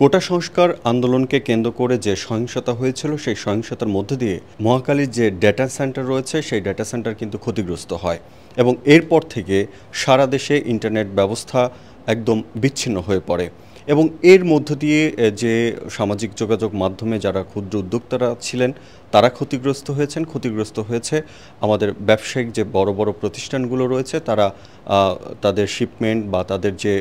কোটা সংস্কার আন্দোলনকে কেন্দ্র করে যে সহিংসতা হয়েছিল সেই সহিংসতার মধ্যে দিয়ে মহাকালীর যে ডেটা সেন্টার রয়েছে সেই ডেটা সেন্টার কিন্তু ক্ষতিগ্রস্ত হয় এবং এরপর থেকে সারা দেশে ইন্টারনেট ব্যবস্থা একদম বিচ্ছিন্ন হয়ে পড়ে এবং এর মধ্য দিয়ে যে সামাজিক যোগাযোগ মাধ্যমে যারা ক্ষুদ্র উদ্যোক্তারা ছিলেন তারা ক্ষতিগ্রস্ত হয়েছেন ক্ষতিগ্রস্ত হয়েছে আমাদের ব্যবসায়িক যে বড় বড় প্রতিষ্ঠানগুলো রয়েছে তারা তাদের শিপমেন্ট বা তাদের যে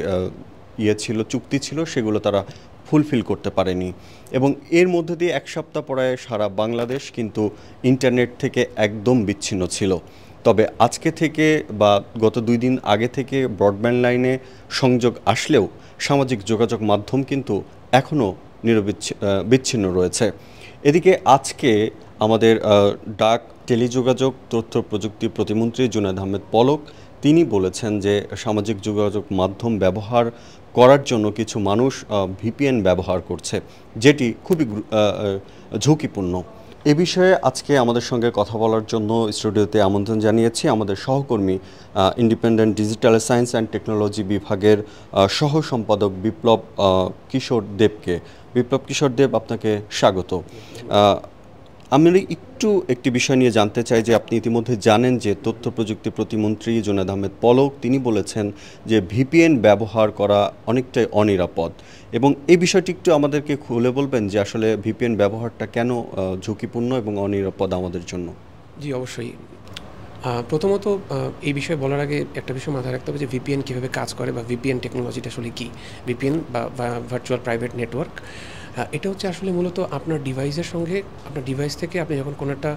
ইয়ে ছিল চুক্তি ছিল সেগুলো তারা ফুলফিল করতে পারেনি এবং এর মধ্যে দিয়ে এক সপ্তাহ পরায় সারা বাংলাদেশ কিন্তু ইন্টারনেট থেকে একদম বিচ্ছিন্ন ছিল তবে আজকে থেকে বা গত দুই দিন আগে থেকে ব্রডব্যান্ড লাইনে সংযোগ আসলেও সামাজিক যোগাযোগ মাধ্যম কিন্তু এখনও নিরবিচ্ছিন্ন রয়েছে এদিকে আজকে আমাদের ডাক টেলিযোগাযোগ তথ্য প্রযুক্তি প্রতিমন্ত্রী জুনায়দ আহমেদ পলক তিনি বলেছেন যে সামাজিক যোগাযোগ মাধ্যম ব্যবহার করার জন্য কিছু মানুষ ভিপিএন ব্যবহার করছে যেটি খুবই ঝুঁকিপূর্ণ এ বিষয়ে আজকে আমাদের সঙ্গে কথা বলার জন্য স্টুডিওতে আমন্ত্রণ জানিয়েছি আমাদের সহকর্মী independent digital science and technology বিভাগের সহ সম্পাদক বিপ্লব কিশোর দেবকে বিপ্লব কিশোর দেব আপনাকে স্বাগত আমি একটু একটি বিষয় নিয়ে জানতে চাই যে আপনি ইতিমধ্যে জানেন যে তথ্য প্রযুক্তি প্রতিমন্ত্রী জোনাদ আহমেদ পলক তিনি বলেছেন যে ভিপিএন ব্যবহার করা অনেকটাই অনিরাপদ এবং এই বিষয়টি একটু আমাদেরকে খুলে বলবেন যে আসলে ভিপিএন ব্যবহারটা কেন ঝুঁকিপূর্ণ এবং অনিরাপদ আমাদের জন্য জি অবশ্যই প্রথমত এই বিষয়ে বলার আগে একটা বিষয় মাথায় রাখতে হবে যে ভিপিএন কীভাবে কাজ করে বা ভিপিএন টেকনোলজিটা আসলে কী ভিপিএন বা ভার্চুয়াল প্রাইভেট নেটওয়ার্ক এটা হচ্ছে আসলে মূলত আপনার ডিভাইসের সঙ্গে আপনার ডিভাইস থেকে আপনি যখন কোনো একটা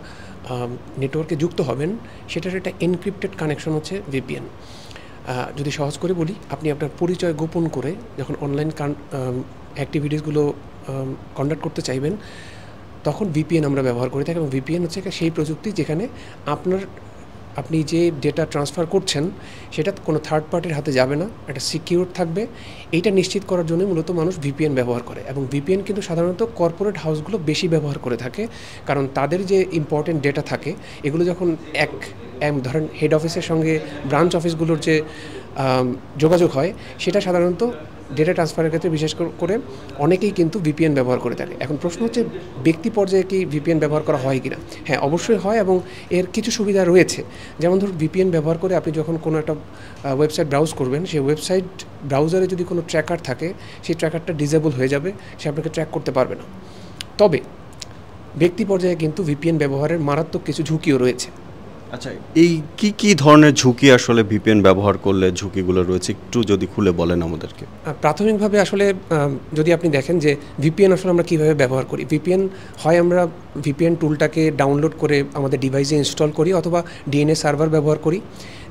নেটওয়ার্কে যুক্ত হবেন সেটার একটা এনক্রিপ্টেড কানেকশন হচ্ছে ভিপিএন যদি সহজ করে বলি আপনি আপনার পরিচয় গোপন করে যখন অনলাইন অ্যাক্টিভিটিসগুলো কন্ডাক্ট করতে চাইবেন তখন ভিপিএন আমরা ব্যবহার করে থাকি এবং ভিপিএন হচ্ছে সেই প্রযুক্তি যেখানে আপনার আপনি যে ডেটা ট্রান্সফার করছেন সেটা কোনো থার্ড পার্টির হাতে যাবে না এটা সিকিউর থাকবে এইটা নিশ্চিত করার জন্য মূলত মানুষ ভিপিএন ব্যবহার করে এবং ভিপিএন কিন্তু সাধারণত কর্পোরেট হাউসগুলো বেশি ব্যবহার করে থাকে কারণ তাদের যে ইম্পর্টেন্ট ডেটা থাকে এগুলো যখন এক ধরেন হেড অফিসের সঙ্গে ব্রাঞ্চ অফিসগুলোর যে যোগাযোগ হয় সেটা সাধারণত ডেটা ট্রান্সফারের ক্ষেত্রে বিশেষ করে অনেকেই কিন্তু ভিপিএন ব্যবহার করে থাকে এখন প্রশ্ন হচ্ছে ব্যক্তি পর্যায়ে কি ভিপিএন ব্যবহার করা হয় কিনা হ্যাঁ অবশ্যই হয় এবং এর কিছু সুবিধা রয়েছে যেমন ধরুন ভিপিএন ব্যবহার করে আপনি যখন কোনো একটা ওয়েবসাইট ব্রাউজ করবেন সেই ওয়েবসাইট ব্রাউজারে যদি কোনো ট্র্যাকার থাকে সেই ট্র্যাকারটা ডিজেবল হয়ে যাবে সে আপনাকে ট্র্যাক করতে পারবে না তবে ব্যক্তি পর্যায়ে কিন্তু ভিপিএন ব্যবহারের মারাত্মক কিছু ঝুঁকিও রয়েছে আচ্ছা এই কি কি ধরনের ঝুঁকি আসলে ভিপিএন ব্যবহার করলে ঝুঁকিগুলো রয়েছে একটু যদি খুলে বলেন আমাদেরকে প্রাথমিকভাবে আসলে যদি আপনি দেখেন যে ভিপিএন আসলে আমরা কিভাবে ব্যবহার করি ভিপিএন হয় আমরা ভিপিএন টুলটাকে ডাউনলোড করে আমাদের ডিভাইসে ইনস্টল করি অথবা ডিএনএ সার্ভার ব্যবহার করি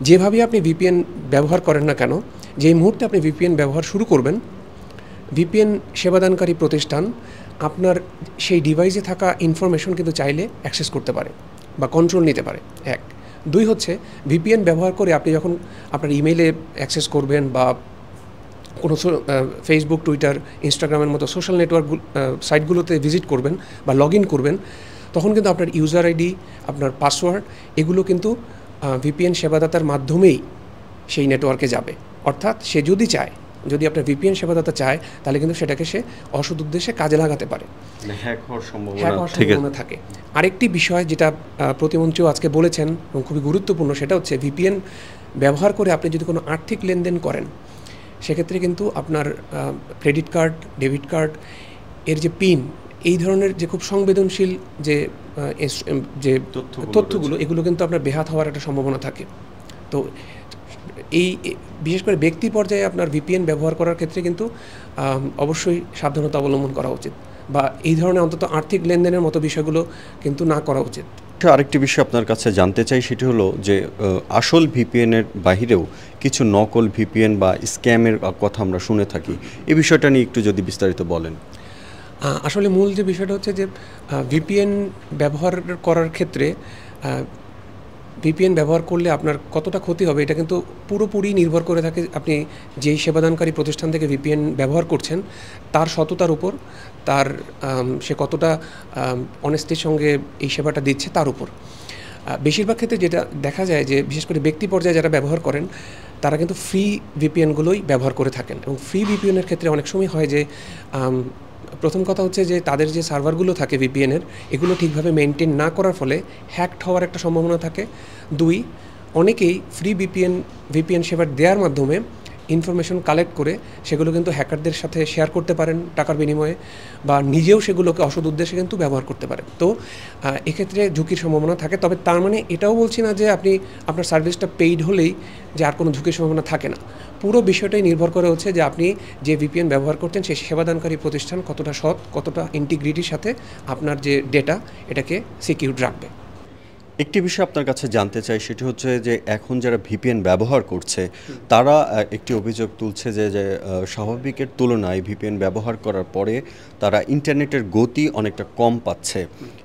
যেভাবে আপনি ভিপিএন ব্যবহার করেন না কেন যেই মুহূর্তে আপনি ভিপিএন ব্যবহার শুরু করবেন ভিপিএন সেবাদানকারী প্রতিষ্ঠান আপনার সেই ডিভাইসে থাকা ইনফরমেশন কিন্তু চাইলে অ্যাক্সেস করতে পারে বা কন্ট্রোল নিতে পারে এক দুই হচ্ছে ভিপিএন ব্যবহার করে আপনি যখন আপনার ইমেইলে অ্যাক্সেস করবেন বা কোনো ফেসবুক টুইটার ইনস্টাগ্রামের মতো সোশ্যাল নেটওয়ার্ক সাইটগুলোতে ভিজিট করবেন বা লগ ইন করবেন তখন কিন্তু আপনার ইউজার আইডি আপনার পাসওয়ার্ড এগুলো কিন্তু ভিপিএন সেবাদাতার মাধ্যমেই সেই নেটওয়ার্কে যাবে অর্থাৎ সে যদি চায় যদি আপনার ভিপিএন সেবাদাতা চায় তাহলে কিন্তু সেটাকে সে অসদ উদ্দেশ্যে কাজে লাগাতে পারে মানে সম্ভাবনা থাকে আরেকটি বিষয় যেটা প্রতিমন্ত্রীও আজকে বলেছেন এবং খুবই গুরুত্বপূর্ণ সেটা হচ্ছে ভিপিএন ব্যবহার করে আপনি যদি কোনো আর্থিক লেনদেন করেন সেক্ষেত্রে কিন্তু আপনার ক্রেডিট কার্ড ডেবিট কার্ড এর যে পিন এই ধরনের যে খুব সংবেদনশীল যে যে তথ্যগুলো এগুলো কিন্তু আপনার বেহাত হওয়ার একটা সম্ভাবনা থাকে তো এই বিশেষ করে ব্যক্তি পর্যায়ে আপনার ভিপিএন ব্যবহার করার ক্ষেত্রে কিন্তু অবশ্যই সাবধানতা অবলম্বন করা উচিত বা এই ধরনের অন্তত আর্থিক লেনদেনের মতো বিষয়গুলো কিন্তু না করা উচিত আরেকটি বিষয় আপনার কাছে জানতে চাই সেটি হলো যে আসল ভিপিএনের বাহিরেও কিছু নকল ভিপিএন বা স্ক্যামের কথা আমরা শুনে থাকি এই বিষয়টা নিয়ে একটু যদি বিস্তারিত বলেন আসলে মূল যে বিষয়টা হচ্ছে যে ভিপিএন ব্যবহার করার ক্ষেত্রে ভিপিএন ব্যবহার করলে আপনার কতটা ক্ষতি হবে এটা কিন্তু পুরোপুরি নির্ভর করে থাকে আপনি যেই সেবাদানকারী প্রতিষ্ঠান থেকে ভিপিএন ব্যবহার করছেন তার সততার উপর তার সে কতটা অনেস্টের সঙ্গে এই সেবাটা দিচ্ছে তার উপর বেশিরভাগ ক্ষেত্রে যেটা দেখা যায় যে বিশেষ করে ব্যক্তি পর্যায়ে যারা ব্যবহার করেন তারা কিন্তু ফ্রি ভিপিএনগুলোই ব্যবহার করে থাকেন এবং ফ্রি ভিপিএনের ক্ষেত্রে অনেক সময় হয় যে প্রথম কথা হচ্ছে যে তাদের যে সার্ভারগুলো থাকে ভিপিএনের এগুলো ঠিকভাবে মেনটেন না করার ফলে হ্যাকড হওয়ার একটা সম্ভাবনা থাকে দুই অনেকেই ফ্রি ভিপিএন ভিপিএন সেবা দেওয়ার মাধ্যমে ইনফরমেশন কালেক্ট করে সেগুলো কিন্তু হ্যাকারদের সাথে শেয়ার করতে পারেন টাকার বিনিময়ে বা নিজেও সেগুলোকে অসৎ উদ্দেশ্যে কিন্তু ব্যবহার করতে পারেন তো এক্ষেত্রে ঝুঁকির সম্ভাবনা থাকে তবে তার মানে এটাও বলছি না যে আপনি আপনার সার্ভিসটা পেইড হলেই যে আর কোনো ঝুঁকির সম্ভাবনা থাকে না পুরো বিষয়টাই নির্ভর করে হচ্ছে যে আপনি যে ভিপিএন ব্যবহার করছেন সেই সেবাদানকারী প্রতিষ্ঠান কতটা সৎ কতটা ইন্টিগ্রিটির সাথে আপনার যে ডেটা এটাকে সিকিউর রাখবে একটি বিষয় আপনার কাছে জানতে চাই সেটি হচ্ছে যে এখন যারা ভিপিএন ব্যবহার করছে তারা একটি অভিযোগ তুলছে যে যে স্বাভাবিকের তুলনায় ভিপিএন ব্যবহার করার পরে তারা ইন্টারনেটের গতি অনেকটা কম পাচ্ছে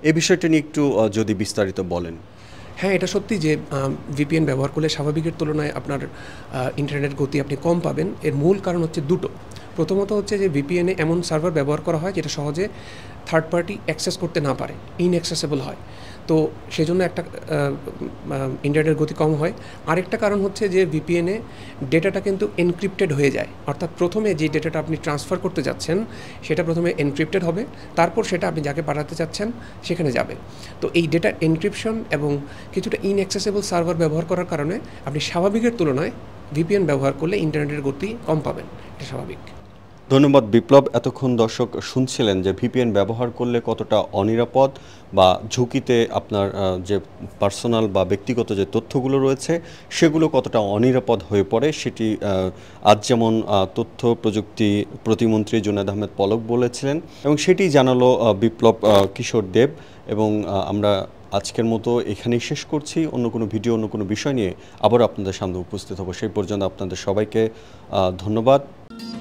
এ বিষয়টি নিয়ে একটু যদি বিস্তারিত বলেন হ্যাঁ এটা সত্যি যে ভিপিএন ব্যবহার করলে স্বাভাবিকের তুলনায় আপনার ইন্টারনেট গতি আপনি কম পাবেন এর মূল কারণ হচ্ছে দুটো প্রথমত হচ্ছে যে ভিপিএনে এমন সার্ভার ব্যবহার করা হয় যেটা সহজে থার্ড পার্টি অ্যাক্সেস করতে না পারে ইনঅ্যাক্সেসেবল হয় তো সেজন্য একটা ইন্টারনেটের গতি কম হয় আরেকটা কারণ হচ্ছে যে ভিপিএনে ডেটাটা কিন্তু এনক্রিপ্টেড হয়ে যায় অর্থাৎ প্রথমে যে ডেটাটা আপনি ট্রান্সফার করতে যাচ্ছেন সেটা প্রথমে এনক্রিপ্টেড হবে তারপর সেটা আপনি যাকে পাঠাতে চাচ্ছেন সেখানে যাবে তো এই ডেটা এনক্রিপশন এবং কিছুটা ইনএক্সেসেবল সার্ভার ব্যবহার করার কারণে আপনি স্বাভাবিকের তুলনায় ভিপিএন ব্যবহার করলে ইন্টারনেটের গতি কম পাবেন এটা স্বাভাবিক ধন্যবাদ বিপ্লব এতক্ষণ দর্শক শুনছিলেন যে ভিপিএন ব্যবহার করলে কতটা অনিরাপদ বা ঝুঁকিতে আপনার যে পার্সোনাল বা ব্যক্তিগত যে তথ্যগুলো রয়েছে সেগুলো কতটা অনিরাপদ হয়ে পড়ে সেটি আজ যেমন তথ্য প্রযুক্তি প্রতিমন্ত্রী জুনাদ আহমেদ পলক বলেছিলেন এবং সেটি জানালো বিপ্লব কিশোর দেব এবং আমরা আজকের মতো এখানেই শেষ করছি অন্য কোনো ভিডিও অন্য কোনো বিষয় নিয়ে আবার আপনাদের সামনে উপস্থিত হব সেই পর্যন্ত আপনাদের সবাইকে ধন্যবাদ